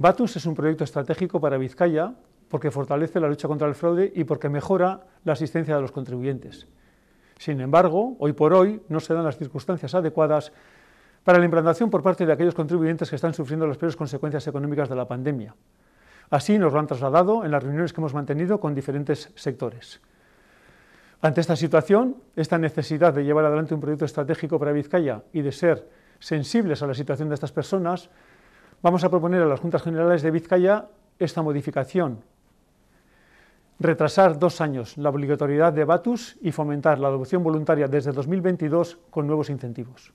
Batus es un proyecto estratégico para Vizcaya porque fortalece la lucha contra el fraude y porque mejora la asistencia de los contribuyentes. Sin embargo, hoy por hoy no se dan las circunstancias adecuadas para la implantación por parte de aquellos contribuyentes que están sufriendo las peores consecuencias económicas de la pandemia. Así nos lo han trasladado en las reuniones que hemos mantenido con diferentes sectores. Ante esta situación, esta necesidad de llevar adelante un proyecto estratégico para Vizcaya y de ser sensibles a la situación de estas personas, vamos a proponer a las Juntas Generales de Vizcaya esta modificación. Retrasar dos años la obligatoriedad de Batus y fomentar la adopción voluntaria desde 2022 con nuevos incentivos.